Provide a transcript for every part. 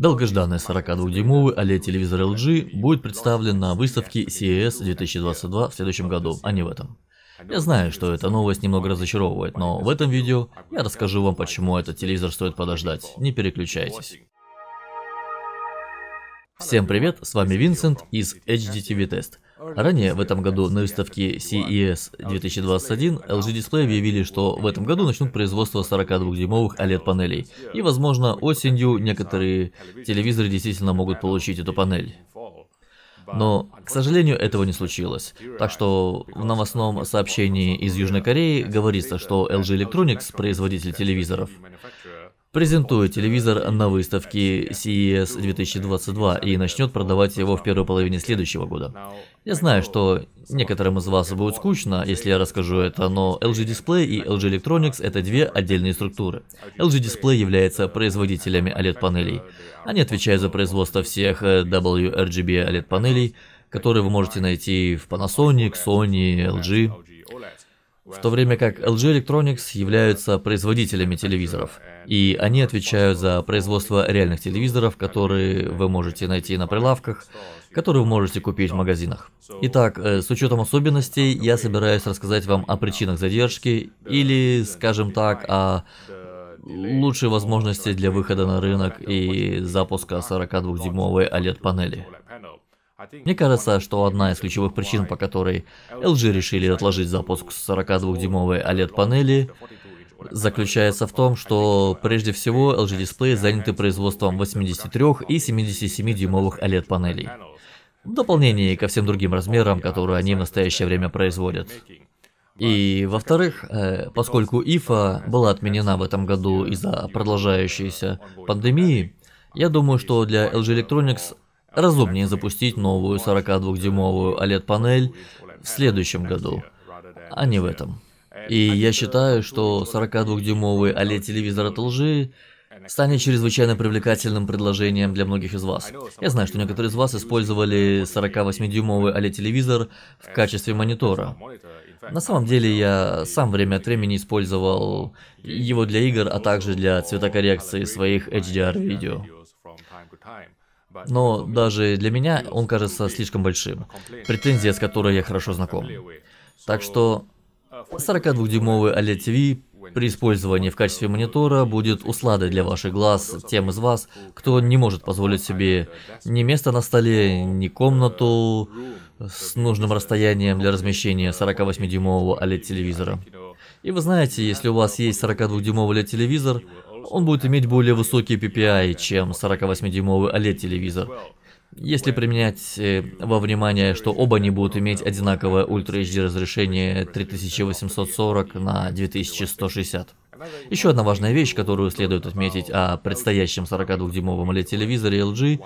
Долгожданный 42-дюймовый OLED-телевизор LG будет представлен на выставке CES 2022 в следующем году, а не в этом. Я знаю, что эта новость немного разочаровывает, но в этом видео я расскажу вам, почему этот телевизор стоит подождать. Не переключайтесь. Всем привет, с вами Винсент из HDTV Test. Ранее в этом году на выставке CES 2021 LG Display объявили, что в этом году начнут производство 42-дюймовых OLED-панелей. И, возможно, осенью некоторые телевизоры действительно могут получить эту панель. Но, к сожалению, этого не случилось. Так что в новостном сообщении из Южной Кореи говорится, что LG Electronics, производитель телевизоров, презентует телевизор на выставке CES 2022 и начнет продавать его в первой половине следующего года. Я знаю, что некоторым из вас будет скучно, если я расскажу это, но LG Display и LG Electronics это две отдельные структуры. LG Display является производителями OLED-панелей. Они отвечают за производство всех WRGB OLED-панелей, которые вы можете найти в Panasonic, Sony, LG в то время как LG Electronics являются производителями телевизоров, и они отвечают за производство реальных телевизоров, которые вы можете найти на прилавках, которые вы можете купить в магазинах. Итак, э, с учетом особенностей, я собираюсь рассказать вам о причинах задержки или, скажем так, о лучшей возможности для выхода на рынок и запуска 42-дюймовой OLED-панели. Мне кажется, что одна из ключевых причин, по которой LG решили отложить запуск 42-дюймовой OLED-панели, заключается в том, что прежде всего LG-дисплеи заняты производством 83 и 77-дюймовых OLED-панелей. В дополнение ко всем другим размерам, которые они в настоящее время производят. И, во-вторых, э, поскольку IFA была отменена в этом году из-за продолжающейся пандемии, я думаю, что для LG Electronics Разумнее запустить новую 42-дюймовую OLED-панель в следующем году, а не в этом. И я считаю, что 42-дюймовый OLED-телевизор от LG станет чрезвычайно привлекательным предложением для многих из вас. Я знаю, что некоторые из вас использовали 48-дюймовый OLED-телевизор в качестве монитора. На самом деле я сам время от времени использовал его для игр, а также для цветокоррекции своих HDR-видео но даже для меня он кажется слишком большим. Претензия, с которой я хорошо знаком. Так что 42-дюймовый OLED TV при использовании в качестве монитора будет усладой для ваших глаз тем из вас, кто не может позволить себе ни место на столе, ни комнату с нужным расстоянием для размещения 48-дюймового uh, OLED-телевизора. И вы знаете, если у вас есть 42-дюймовый OLED-телевизор, он будет иметь более высокие PPI, чем 48-дюймовый OLED-телевизор. Если применять э, во внимание, что оба они будут иметь одинаковое Ultra HD разрешение 3840 на 2160. Еще одна важная вещь, которую следует отметить о предстоящем 42-дюймовом LED-телевизоре LG,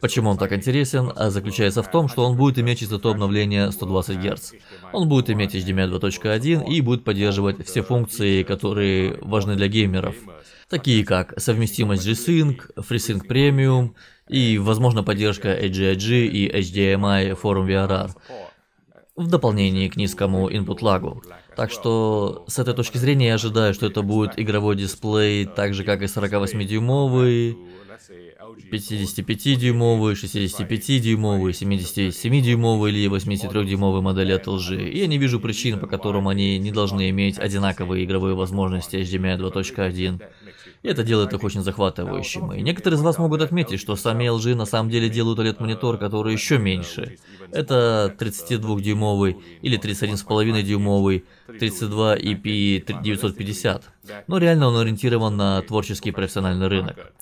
почему он так интересен, а, заключается в том, что он будет иметь частоту обновления 120 Гц. Он будет иметь HDMI 2.1 эм и будет поддерживать все функции, которые важны для геймеров, такие как совместимость G-Sync, FreeSync Premium и, возможно, поддержка AGIG и HDMI Forum VRR в дополнение к низкому input лагу. Так что с этой точки зрения я ожидаю, что это будет игровой дисплей, так же как и 48-дюймовый, 55-дюймовый, 65-дюймовый, 77-дюймовый или 83-дюймовый модели от LG. И я не вижу причин, по которым они не должны иметь одинаковые игровые возможности HDMI 2.1 это делает их очень захватывающим. И некоторые из вас могут отметить, что сами LG на самом деле делают OLED-монитор, который еще меньше. Это 32-дюймовый или 31,5-дюймовый, 32 EP 950. Но реально он ориентирован на творческий профессиональный рынок.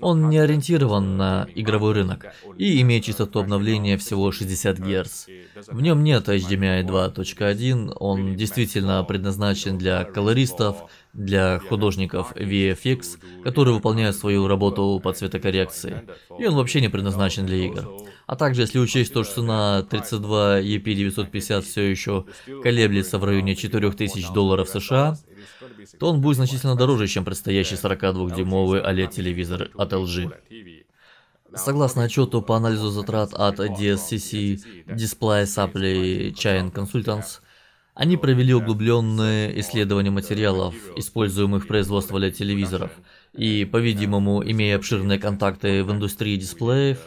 Он не ориентирован на игровой рынок и имеет частоту обновления всего 60 Гц. В нем нет HDMI 2.1, эм он действительно предназначен для колористов, для художников VFX, которые выполняют свою работу по цветокоррекции, и он вообще не предназначен для игр. А также, если учесть то, что цена 32 EP950 все еще колеблется в районе 4000 долларов США, то он будет значительно дороже, чем предстоящий 42-дюймовый OLED-телевизор от LG. Согласно отчету по анализу затрат от DSCC Display Supply Chain Consultants, они провели углубленные исследования материалов, используемых в производстве для телевизоров, и, по-видимому, имея обширные контакты в индустрии дисплеев,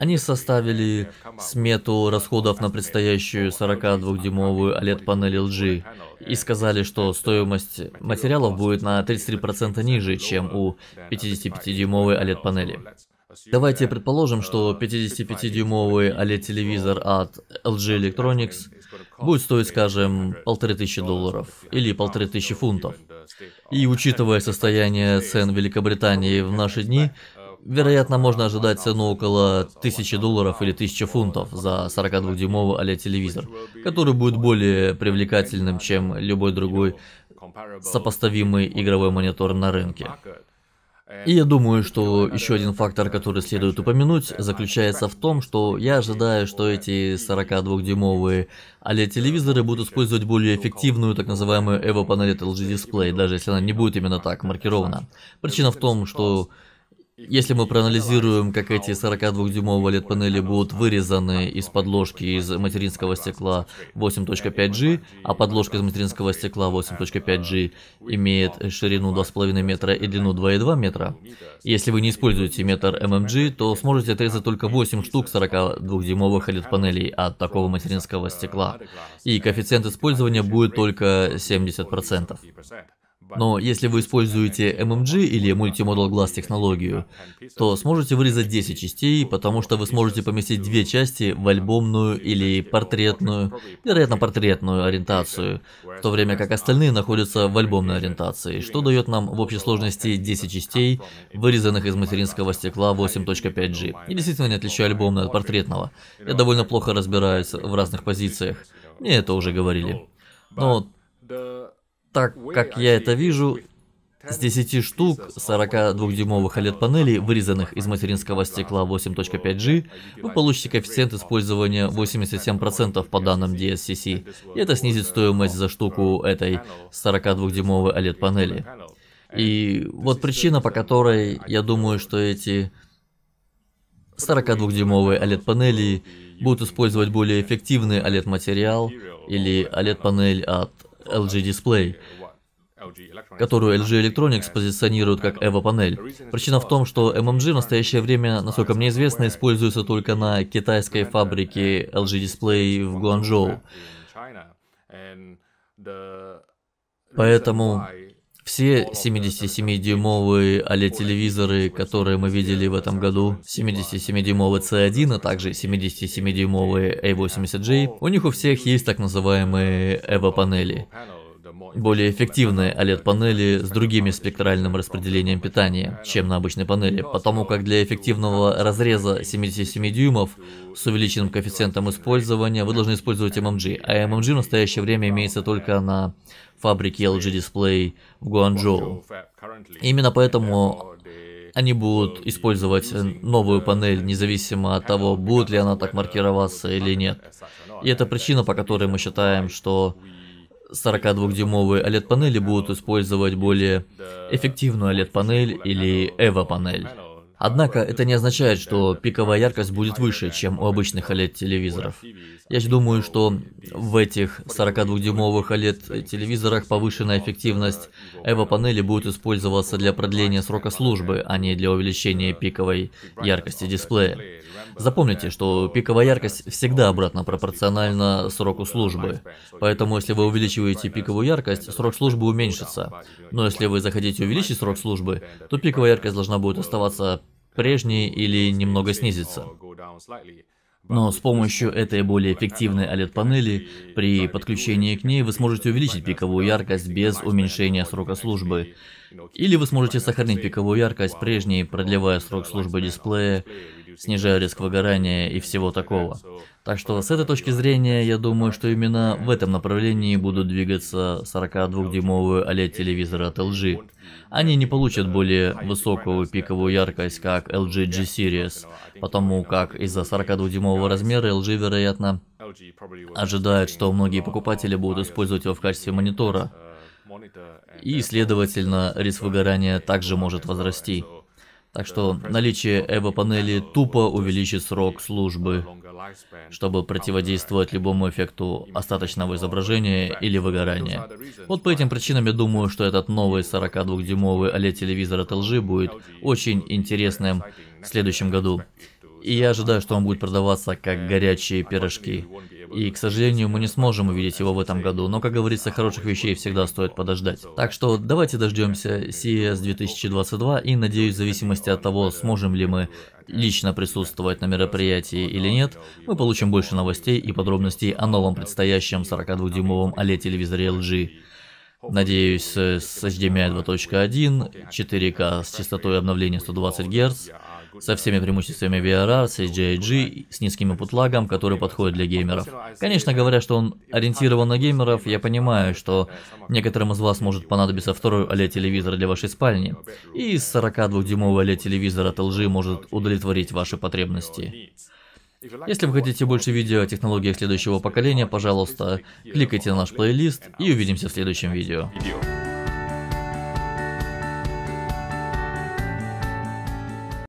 они составили смету расходов на предстоящую 42-дюймовую OLED-панель LG и сказали, что стоимость материалов будет на 33% ниже, чем у 55-дюймовой OLED-панели. Давайте предположим, что 55-дюймовый OLED-телевизор от LG Electronics – будет стоить, скажем, полторы тысячи долларов или полторы тысячи фунтов. И учитывая состояние цен в Великобритании в наши дни, вероятно, можно ожидать цену около тысячи долларов или тысячи фунтов за 42-дюймовый OLED телевизор, который будет более привлекательным, чем любой другой сопоставимый игровой монитор на рынке. И я думаю, что еще один фактор, который следует упомянуть, заключается в том, что я ожидаю, что эти 42-дюймовые OLED-телевизоры будут использовать более эффективную так называемую EVO панель LG Display, даже если она не будет именно так маркирована. Причина в том, что если мы проанализируем, как эти 42-дюймовые LED-панели будут вырезаны из подложки из материнского стекла 8.5G, а подложка из материнского стекла 8.5G имеет ширину 2,5 метра и длину 2,2 метра, если вы не используете метр MMG, то сможете отрезать только 8 штук 42-дюймовых LED-панелей от такого материнского стекла, и коэффициент использования будет только 70%. Но если вы используете MMG или Multimodal Glass технологию, то сможете вырезать 10 частей, потому что вы сможете поместить две части в альбомную или портретную, вероятно, портретную ориентацию, в то время как остальные находятся в альбомной ориентации, что дает нам в общей сложности 10 частей, вырезанных из материнского стекла 8.5G. И действительно не отличаю альбомное от портретного. Я довольно плохо разбираюсь в разных позициях. Мне это уже говорили. Но так как я это вижу, с 10 штук 42-дюймовых OLED-панелей, вырезанных из материнского стекла 8.5G, вы получите коэффициент использования 87% по данным DSCC, и это снизит стоимость за штуку этой 42-дюймовой OLED-панели. И вот причина, по которой я думаю, что эти 42-дюймовые OLED-панели будут использовать более эффективный OLED-материал или OLED-панель от lg Display, которую LG Electronics позиционирует как EVO-панель. Причина в том, что MMG в настоящее время, насколько мне известно, используется только на китайской фабрике LG Display в Гуанчжоу. Поэтому все 77-дюймовые OLED-телевизоры, которые мы видели в этом году, 77-дюймовый C1, а также 77-дюймовые A80J, у них у всех есть так называемые EVO-панели более эффективные OLED-панели с другим спектральным распределением питания, чем на обычной панели, потому как для эффективного разреза 77 дюймов с увеличенным коэффициентом использования вы должны использовать MMG, а MMG в настоящее время имеется только на фабрике LG Display в Гуанчжоу. Именно поэтому они будут использовать новую панель, независимо от того, будет ли она так маркироваться или нет. И это причина, по которой мы считаем, что 42-дюймовые OLED-панели будут использовать более эффективную OLED-панель или EVA-панель. Однако это не означает, что пиковая яркость будет выше, чем у обычных OLED-телевизоров. Я думаю, что в этих 42-дюймовых OLED-телевизорах повышенная эффективность EVO-панели будет использоваться для продления срока службы, а не для увеличения пиковой яркости дисплея. Запомните, что пиковая яркость всегда обратно пропорциональна сроку службы. Поэтому, если вы увеличиваете пиковую яркость, срок службы уменьшится. Но если вы захотите увеличить срок службы, то пиковая яркость должна будет оставаться прежней или немного снизится. Но с помощью этой более эффективной OLED-панели, при подключении к ней вы сможете увеличить пиковую яркость без уменьшения срока службы. Или вы сможете сохранить пиковую яркость прежней, продлевая срок службы дисплея, снижая риск выгорания и всего такого. Так что с этой точки зрения, я думаю, что именно в этом направлении будут двигаться 42-дюймовые OLED-телевизоры от LG. Они не получат более высокую пиковую яркость, как LG G Series, потому как из-за 42-дюймового размера LG, вероятно, ожидает, что многие покупатели будут использовать его в качестве монитора, и, следовательно, риск выгорания также может возрасти. Так что наличие эво-панели тупо увеличит срок службы, чтобы противодействовать любому эффекту остаточного изображения или выгорания. Вот по этим причинам я думаю, что этот новый 42-дюймовый OLED-телевизор от LG будет очень интересным в следующем году. И я ожидаю, что он будет продаваться как э, горячие а пирожки. И, к сожалению, мы не сможем увидеть его в этом году, но, как говорится, а хороших вещей всегда стоит подождать. Так что давайте дождемся CES 2022 и, надеюсь, в зависимости от того, сможем ли мы лично присутствовать на мероприятии или нет, мы получим больше новостей и подробностей о новом предстоящем 42-дюймовом OLED-телевизоре LG. Надеюсь, с HDMI 2.1, 4К с частотой обновления 120 Гц, со всеми преимуществами VRR, с HJG, с низким путлагом, который подходит для геймеров. Конечно, говоря, что он ориентирован на геймеров, я понимаю, что некоторым из вас может понадобиться второй OLED-телевизор для вашей спальни, и 42-дюймовый OLED-телевизор от LG может удовлетворить ваши потребности. Если вы хотите больше видео о технологиях следующего поколения, пожалуйста, кликайте на наш плейлист и увидимся в следующем видео.